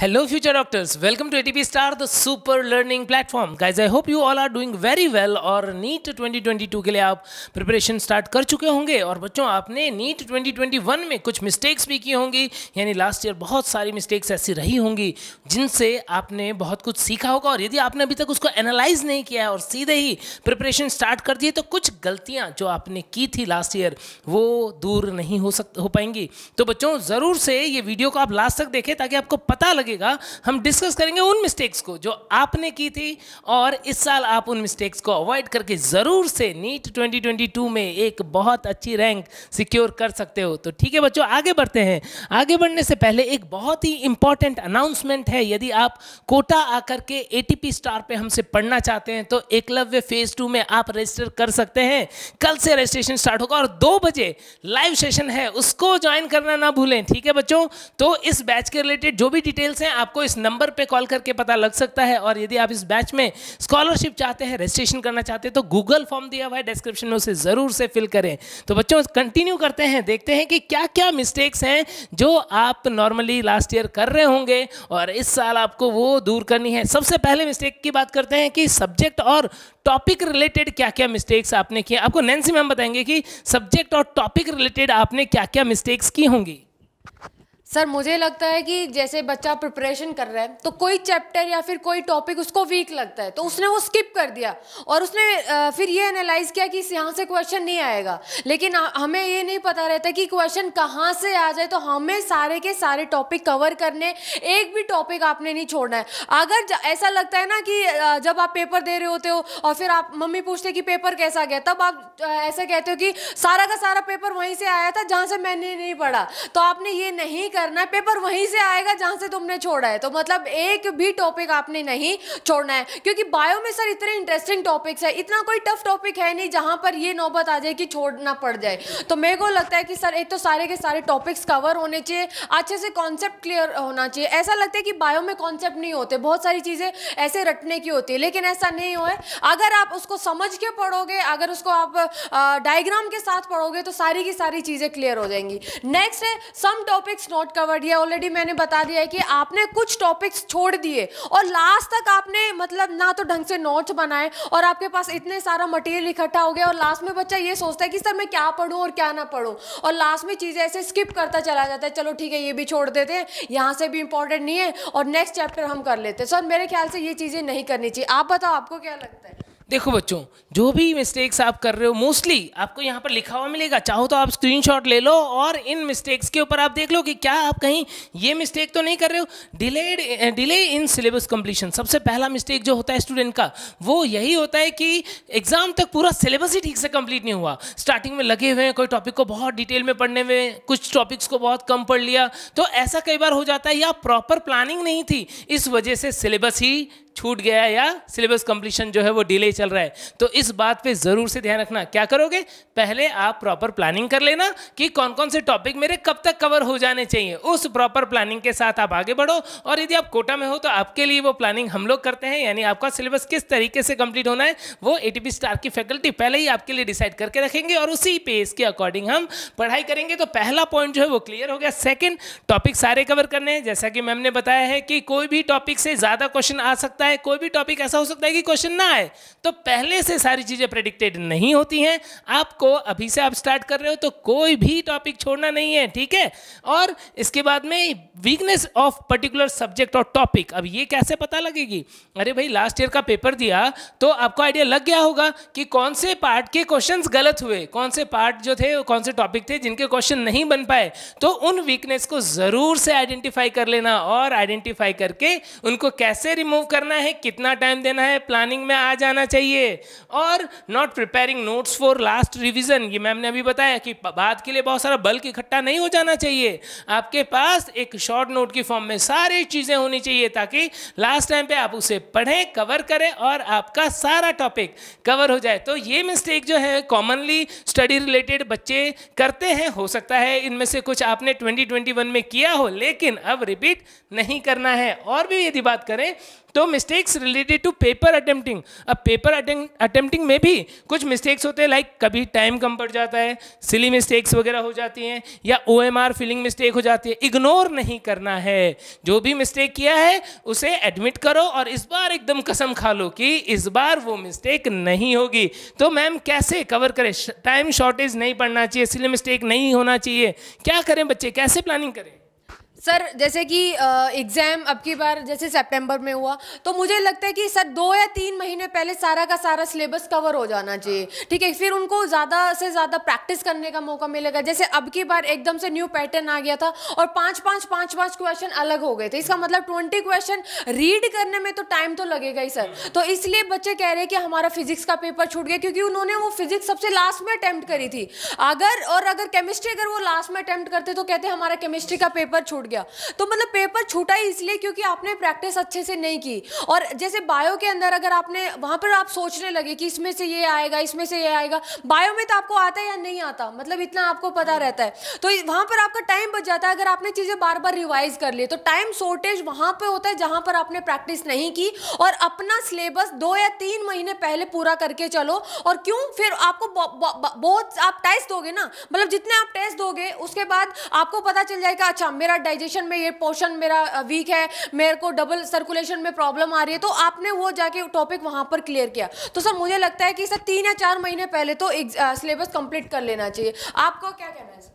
hello future doctors welcome to ATP star the super learning platform guys I hope you all are doing very well और NEET 2022 के लिए आप preparation start कर चुके होंगे और बच्चों आपने नीट 2021 में कुछ मिस्टेक्स भी की होंगी यानी लास्ट ईयर बहुत सारी मिस्टेक्स ऐसी रही होंगी जिनसे आपने बहुत कुछ सीखा होगा और यदि आपने अभी तक उसको एनालाइज नहीं किया है और सीधे ही प्रिपरेशन स्टार्ट कर दिए तो कुछ गलतियाँ जो आपने की थी लास्ट ईयर वो दूर नहीं हो सक हो पाएंगी तो बच्चों ज़रूर से ये वीडियो को आप लास्ट तक देखें ताकि आपको पता लगे लगेगा हम डिस्कस करेंगे उन मिस्टेक्स को जो आपने की थी और इस साल आप उन मिस्टेक्स को अवॉइड करके ज़रूर से नीट 2022 में एक बहुत अच्छी रैंक सिक्योर कर सकते हो तो ठीक है बच्चों आगे बढ़ते हैं आगे बढ़ने से पहले एक बहुत ही इंपॉर्टेंट अनाउंसमेंट है यदि आप कोटा आकर के ए स्टार पर हमसे पढ़ना चाहते हैं तो एकलव्य फेज टू में आप रजिस्टर कर सकते हैं कल से रजिस्ट्रेशन स्टार्ट होगा और दो बजे लाइव सेशन है उसको ज्वाइन करना ना भूलें ठीक है बच्चों तो इस बैच के रिलेटेड जो भी डिटेल डिटेल्स हैं आपको इस नंबर पे कॉल करके पता लग सकता है और यदि आप इस बैच में स्कॉलरशिप चाहते हैं रजिस्ट्रेशन करना चाहते हैं तो गूगल फॉर्म दिया हुआ है डिस्क्रिप्शन में उसे ज़रूर से फिल करें तो बच्चों कंटिन्यू करते हैं देखते हैं कि क्या क्या मिस्टेक्स हैं जो आप नॉर्मली लास्ट ईयर कर रहे होंगे और इस साल आपको वो दूर करनी है सबसे पहले मिस्टेक की बात करते हैं कि सब्जेक्ट और टॉपिक रिलेटेड क्या क्या मिस्टेक्स आपने किए आपको नैन्सी मैम बताएंगे कि सब्जेक्ट और टॉपिक रिलेटेड आपने क्या क्या मिस्टेक्स की होंगी सर मुझे लगता है कि जैसे बच्चा प्रिपरेशन कर रहा है तो कोई चैप्टर या फिर कोई टॉपिक उसको वीक लगता है तो उसने वो स्किप कर दिया और उसने फिर ये एनालाइज किया कि यहाँ से क्वेश्चन नहीं आएगा लेकिन हमें ये नहीं पता रहता कि क्वेश्चन कहाँ से आ जाए तो हमें सारे के सारे टॉपिक कवर करने एक भी टॉपिक आपने नहीं छोड़ना है अगर ऐसा लगता है ना कि जब आप पेपर दे रहे होते हो और फिर आप मम्मी पूछते कि पेपर कैसा गया तब आप ऐसा कहते हो कि सारा का सारा पेपर वहीं से आया था जहाँ से मैंने नहीं पढ़ा तो आपने ये नहीं करना है पेपर वहीं से आएगा जहां से तुमने छोड़ा है तो मतलब एक भी टॉपिक आपने नहीं छोड़ना है क्योंकि बायो में सर इतने इंटरेस्टिंग टॉपिक्स है इतना कोई टफ टॉपिक है नहीं जहां पर ये नौबत आ जाए कि छोड़ना पड़ जाए तो मेरे को लगता है कि सर एक तो सारे के सारे टॉपिक्स कवर होने चाहिए अच्छे से कॉन्सेप्ट क्लियर होना चाहिए ऐसा लगता है कि बायो में कॉन्सेप्ट नहीं होते बहुत सारी चीज़ें ऐसे रटने की होती है लेकिन ऐसा नहीं हो अगर आप उसको समझ के पढ़ोगे अगर उसको आप डायग्राम के साथ पढ़ोगे तो सारी की सारी चीज़ें क्लियर हो जाएंगी नेक्स्ट है some topics not not covered ये ऑलरेडी मैंने बता दिया है कि आपने कुछ टॉपिक्स छोड़ दिए और लास्ट तक आपने मतलब ना तो ढंग से नोट्स बनाए और आपके पास इतने सारा मटेरियल इकट्ठा हो गया और लास्ट में बच्चा ये सोचता है कि सर मैं क्या पढ़ूँ और क्या ना पढ़ूँ और लास्ट में चीज़ें ऐसे स्किप करता चला जाता है चलो ठीक है ये भी छोड़ देते हैं यहाँ से भी इंपॉर्टेंट नहीं है और नेक्स्ट चैप्टर हम कर लेते हैं सर मेरे ख्याल से ये चीज़ें नहीं करनी चाहिए आप बताओ आपको क्या लगता है देखो बच्चों जो भी मिस्टेक्स आप कर रहे हो मोस्टली आपको यहाँ पर लिखा हुआ मिलेगा चाहो तो आप स्क्रीनशॉट ले लो और इन मिस्टेक्स के ऊपर आप देख लो कि क्या आप कहीं ये मिस्टेक तो नहीं कर रहे हो delayed delay in syllabus completion सबसे पहला मिस्टेक जो होता है स्टूडेंट का वो यही होता है कि एग्जाम तक पूरा सिलेबस ही ठीक से कंप्लीट नहीं हुआ स्टार्टिंग में लगे हुए हैं कोई टॉपिक को बहुत डिटेल में पढ़ने में कुछ टॉपिक्स को बहुत कम पढ़ लिया तो ऐसा कई बार हो जाता है या प्रॉपर प्लानिंग नहीं थी इस वजह से सिलेबस ही छूट गया या सिलेबस कंप्लीशन जो है वो डिले चल रहा है तो इस बात पे ज़रूर से ध्यान रखना क्या करोगे पहले आप प्रॉपर प्लानिंग कर लेना कि कौन कौन से टॉपिक मेरे कब तक कवर हो जाने चाहिए उस प्रॉपर प्लानिंग के साथ आप आगे बढ़ो और यदि आप कोटा में हो तो आपके लिए वो प्लानिंग हम लोग करते हैं यानी आपका सिलेबस किस तरीके से कंप्लीट होना है वो ए स्टार की फैकल्टी पहले ही आपके लिए डिसाइड करके रखेंगे और उसी पेज के अकॉर्डिंग हम पढ़ाई करेंगे तो पहला पॉइंट जो है वो क्लियर हो गया सेकेंड टॉपिक सारे कवर करने हैं जैसा कि मैम ने बताया है कि कोई भी टॉपिक से ज़्यादा क्वेश्चन आ सकता है कोई भी टॉपिक ऐसा हो सकता है कि क्वेश्चन ना आए तो पहले से सारी चीज़ें प्रेडिक्टेड नहीं होती हैं आपको अभी से आप स्टार्ट कर रहे हो तो कोई भी टॉपिक छोड़ना नहीं है ठीक है और इसके बाद में वीकनेस ऑफ पर्टिकुलर सब्जेक्ट और टॉपिक अब ये कैसे पता लगेगी अरे भाई लास्ट ईयर का पेपर दिया तो आपको आइडिया लग गया होगा कि कौन से पार्ट के क्वेश्चन गलत हुए कौन से पार्ट जो थे कौन से टॉपिक थे जिनके क्वेश्चन नहीं बन पाए तो उन वीकनेस को ज़रूर से आइडेंटिफाई कर लेना और आइडेंटिफाई करके उनको कैसे रिमूव करना है कितना टाइम देना है प्लानिंग में आ जाना चाहिए चाहिए और not preparing notes for last revision ये मैम ने अभी बताया कि बाद के लिए बहुत सारा बल्क इकट्ठा नहीं हो जाना चाहिए आपके पास एक शॉर्ट नोट की फॉर्म में सारी चीज़ें होनी चाहिए ताकि लास्ट टाइम पे आप उसे पढ़ें कवर करें और आपका सारा टॉपिक कवर हो जाए तो ये मिस्टेक जो है कॉमनली स्टडी रिलेटेड बच्चे करते हैं हो सकता है इनमें से कुछ आपने 2021 में किया हो लेकिन अब रिपीट नहीं करना है और भी यदि बात करें तो mistakes related to paper attempting अब पेपर अटैम्प्टिंग में भी कुछ मिस्टेक्स होते हैं लाइक कभी टाइम कम पड़ जाता है सिली मिस्टेक्स वगैरह हो जाती हैं या O M R filling mistake हो जाती है इग्नोर नहीं करना है जो भी मिस्टेक किया है उसे एडमिट करो और इस बार एकदम कसम खा लो कि इस बार वो मिस्टेक नहीं होगी तो मैम कैसे कवर करें टाइम शॉर्टेज नहीं पड़ना चाहिए सिली मिस्टेक नहीं होना चाहिए क्या करें बच्चे कैसे प्लानिंग करें सर जैसे कि एग्ज़ाम अब की बार जैसे सितंबर में हुआ तो मुझे लगता है कि सर दो या तीन महीने पहले सारा का सारा सिलेबस कवर हो जाना चाहिए ठीक है फिर उनको ज़्यादा से ज़्यादा प्रैक्टिस करने का मौका मिलेगा जैसे अब की बार एकदम से न्यू पैटर्न आ गया था और पाँच पाँच पाँच पाँच क्वेश्चन अलग हो गए थे इसका मतलब ट्वेंटी क्वेश्चन रीड करने में तो टाइम तो लगेगा ही सर तो इसलिए बच्चे कह रहे हैं कि हमारा फिजिक्स का पेपर छूट गया क्योंकि उन्होंने वो फिजिक्स सबसे लास्ट में अटैम्प्ट करी थी अगर और अगर केमिस्ट्री अगर वो लास्ट में अटैम्प्ट करते तो कहते हमारा केमिस्ट्री का पेपर छूट छूट गया तो मतलब पेपर छूटा ही इसलिए क्योंकि आपने प्रैक्टिस अच्छे से नहीं की और जैसे बायो के अंदर अगर आपने वहां पर आप सोचने लगे कि इसमें से ये आएगा इसमें से ये आएगा बायो में तो आपको आता है या नहीं आता मतलब इतना आपको पता रहता है तो वहां पर आपका टाइम बच जाता है अगर आपने चीज़ें बार बार रिवाइज कर लिए तो टाइम शॉर्टेज वहां पर होता है जहां पर आपने प्रैक्टिस नहीं की और अपना सिलेबस दो या तीन महीने पहले पूरा करके चलो और क्यों फिर आपको बहुत आप टेस्ट दोगे ना मतलब जितने आप टेस्ट दोगे उसके बाद आपको पता चल जाएगा अच्छा मेरा डाइजेशन में ये पोर्शन मेरा वीक है मेरे को डबल सर्कुलेशन में प्रॉब्लम आ रही है तो आपने वो जाके टॉपिक वहाँ पर क्लियर किया तो सर मुझे लगता है कि सर तीन या चार महीने पहले तो सिलेबस कंप्लीट कर लेना चाहिए आपको क्या कहना है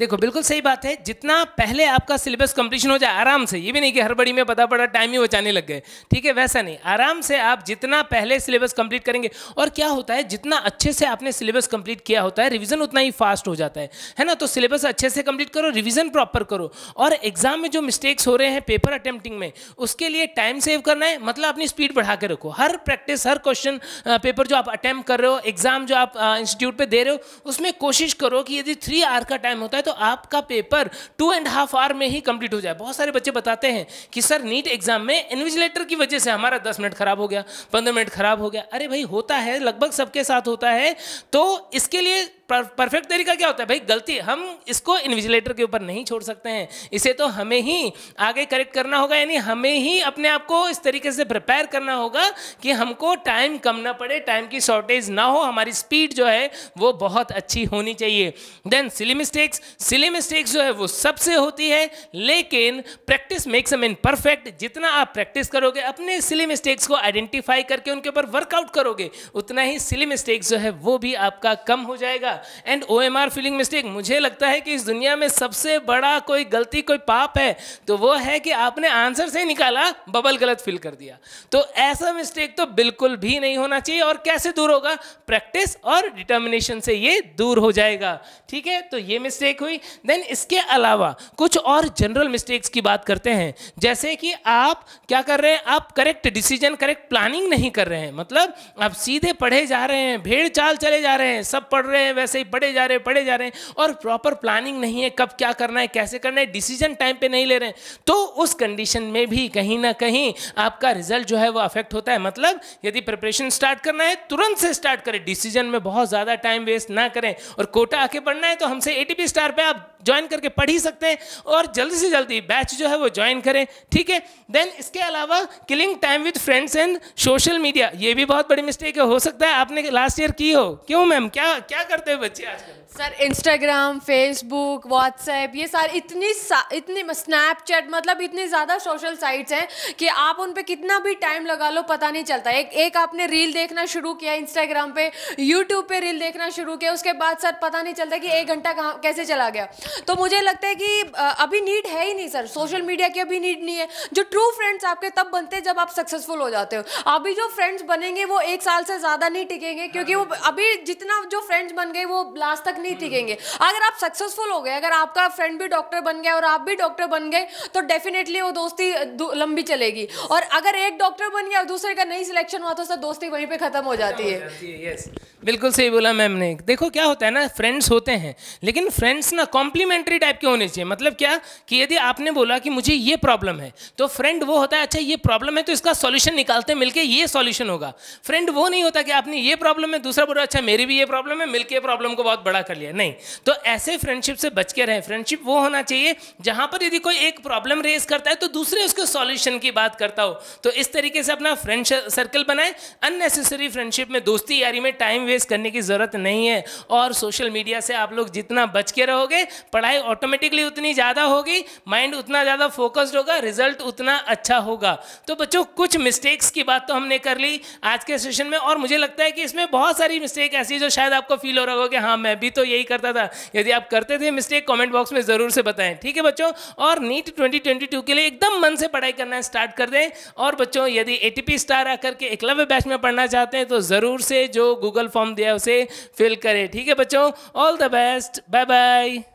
देखो बिल्कुल सही बात है जितना पहले आपका सिलेबस कंप्लीशन हो जाए आराम से ये भी नहीं कि बड़ी में पता पड़ा टाइम ही बचाने लग गए ठीक है वैसा नहीं आराम से आप जितना पहले सिलेबस कंप्लीट करेंगे और क्या होता है जितना अच्छे से आपने सिलेबस कंप्लीट किया होता है रिविजन उतना ही फास्ट हो जाता है है ना तो सिलेबस अच्छे से कंप्लीट करो रिविजन प्रॉपर करो और एग्जाम में जो मिस्टेक्स हो रहे हैं पेपर अटैम्प्टिंग में उसके लिए टाइम सेव करना है मतलब अपनी स्पीड बढ़ा के रखो हर प्रैक्टिस हर क्वेश्चन पेपर जो आप अटैम्प्ट कर रहे हो एग्जाम जो आप इंस्टीट्यूट पर दे रहे हो उसमें कोशिश करो कि यदि थ्री आर का टाइम होता है तो तो आपका paper two and half hour में ही कंप्लीट हो जाए बहुत सारे बच्चे बताते हैं कि सर नीट एग्जाम में इन्विजिलेटर की वजह से हमारा दस मिनट खराब हो गया पंद्रह मिनट खराब हो गया अरे भाई होता है लगभग सबके साथ होता है तो इसके लिए परफेक्ट तरीका क्या होता है भाई गलती हम इसको इन्विजिलेटर के ऊपर नहीं छोड़ सकते हैं इसे तो हमें ही आगे करेक्ट करना होगा यानी हमें ही अपने आप को इस तरीके से प्रिपेयर करना होगा कि हमको टाइम कम ना पड़े टाइम की शॉर्टेज ना हो हमारी स्पीड जो है वो बहुत अच्छी होनी चाहिए then silly mistakes silly mistakes जो है वो सबसे होती है लेकिन practice makes man perfect जितना आप प्रैक्टिस करोगे अपने सिली मिस्टेक्स को आइडेंटिफाई करके उनके ऊपर वर्कआउट करोगे उतना ही सिली मिस्टेक्स जो है वो भी आपका कम हो जाएगा and O M R filling mistake मुझे लगता है कि इस दुनिया में सबसे बड़ा कोई गलती कोई पाप है तो वो है कि आपने आंसर से निकाला बबल गलत फिल कर दिया तो ऐसा मिस्टेक तो बिल्कुल भी नहीं होना चाहिए और कैसे दूर होगा प्रैक्टिस और डिटर्मिनेशन से ये दूर हो जाएगा ठीक है तो ये मिस्टेक हुई देन इसके अलावा कुछ और जनरल मिस्टेक्स की बात करते हैं जैसे कि आप क्या कर रहे हैं आप करेक्ट डिसीजन करेक्ट प्लानिंग नहीं कर रहे हैं मतलब आप सीधे पढ़े जा रहे हैं भेड़ चाल चले जा रहे हैं सब पढ़ रहे हैं वैसे ऐसे ही बढ़े जा रहे हैं बढ़े जा रहे हैं और प्रॉपर प्लानिंग नहीं है कब क्या करना है कैसे करना है डिसीजन टाइम पे नहीं ले रहे हैं तो उस कंडीशन में भी कहीं ना कहीं आपका रिजल्ट जो है वो अफेक्ट होता है मतलब यदि प्रिपरेशन स्टार्ट करना है तुरंत से स्टार्ट करें डिसीजन में बहुत ज़्यादा टाइम वेस्ट ना करें और कोटा आके पढ़ना है तो हमसे ए स्टार पर आप ज्वाइन करके पढ़ ही सकते हैं और जल्दी से जल्दी बैच जो है वो ज्वाइन करें ठीक है देन इसके अलावा killing time with friends and social media ये भी बहुत बड़ी मिस्टेक है हो सकता है आपने लास्ट ईयर की हो क्यों मैम क्या क्या करते हैं बच्चे आजकल सर इंस्टाग्राम फेसबुक व्हाट्सएप ये सारे इतनी सा, इतनी स्नैपचैट मतलब इतनी ज़्यादा सोशल साइट्स हैं कि आप उन पर कितना भी टाइम लगा लो पता नहीं चलता एक एक आपने रील देखना शुरू किया इंस्टाग्राम पे यूट्यूब पे रील देखना शुरू किया उसके बाद सर पता नहीं चलता कि एक घंटा कहाँ कैसे चला गया तो मुझे लगता है कि अभी नीड है ही नहीं सर सोशल मीडिया की अभी नीड नहीं है जो ट्रू फ्रेंड्स आपके तब बनते हैं जब आप सक्सेसफुल हो जाते हो अभी जो फ्रेंड्स बनेंगे वो एक साल से ज़्यादा नहीं टिकेंगे क्योंकि वो अभी जितना जो फ्रेंड्स बन गए वो लास्ट तक नहीं टिकेंगे अगर आप सक्सेसफुल हो गए अगर आपका फ्रेंड भी डॉक्टर बन गया और आप भी डॉक्टर बन गए तो डेफिनेटली वो दोस्ती लंबी चलेगी और अगर एक डॉक्टर बन गया और दूसरे का नहीं सिलेक्शन हुआ तो सर दोस्ती वहीं पर खत्म हो जाती है बिल्कुल सही बोला मैम ने देखो क्या होता है ना फ्रेंड्स होते हैं लेकिन फ्रेंड्स ना कॉम्प्लीमेंट्री टाइप के होने चाहिए मतलब क्या कि यदि आपने बोला कि मुझे ये प्रॉब्लम है तो फ्रेंड वो होता है अच्छा ये प्रॉब्लम है तो इसका सॉल्यूशन निकालते हैं मिलके ये सॉल्यूशन होगा फ्रेंड वो नहीं होता कि आपने ये प्रॉब्लम है दूसरा बोला अच्छा मेरी भी ये प्रॉब्लम है मिलकर प्रॉब्लम को बहुत बड़ा कर लिया नहीं तो ऐसे फ्रेंडशिप से बच के रहें फ्रेंडशिप वो होना चाहिए जहां पर यदि कोई एक प्रॉब्लम रेज करता है तो दूसरे उसके सॉल्यूशन की बात करता हो तो इस तरीके से अपना फ्रेंड सर्कल बनाए अननेसेसरी फ्रेंडशिप में दोस्ती यारी में टाइम वेस्ट करने की ज़रूरत नहीं है और सोशल मीडिया से आप लोग जितना बच के रहोगे पढ़ाई ऑटोमेटिकली उतनी ज़्यादा होगी माइंड उतना ज़्यादा फोकस्ड होगा रिजल्ट उतना अच्छा होगा तो बच्चों कुछ मिस्टेक्स की बात तो हमने कर ली आज के सेशन में और मुझे लगता है कि इसमें बहुत सारी मिस्टेक ऐसी जो शायद आपको फील हो रहा होगा कि हाँ मैं भी तो तो यही करता था यदि आप करते थे मिस्टेक कमेंट बॉक्स में ज़रूर से बताएं ठीक है बच्चों और नीट 2022 के लिए एकदम मन से पढ़ाई करना स्टार्ट कर दें और बच्चों यदि ए स्टार आकर के एकलव्य बैच में पढ़ना चाहते हैं तो ज़रूर से जो गूगल फॉर्म दिया उसे फिल करें ठीक है बच्चों all the best bye bye